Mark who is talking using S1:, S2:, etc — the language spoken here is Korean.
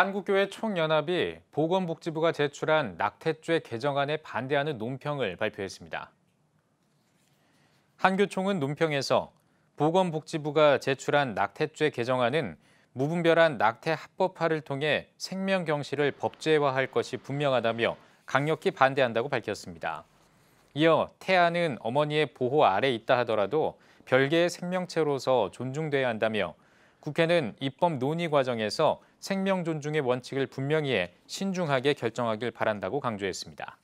S1: 한국교회 총연합이 보건복지부가 제출한 낙태죄 개정안에 반대하는 논평을 발표했습니다. 한교총은 논평에서 보건복지부가 제출한 낙태죄 개정안은 무분별한 낙태 합법화를 통해 생명경시를 법제화할 것이 분명하다며 강력히 반대한다고 밝혔습니다. 이어 태아는 어머니의 보호 아래 있다 하더라도 별개의 생명체로서 존중돼야 한다며 국회는 입법 논의 과정에서 생명 존중의 원칙을 분명히 해 신중하게 결정하길 바란다고 강조했습니다.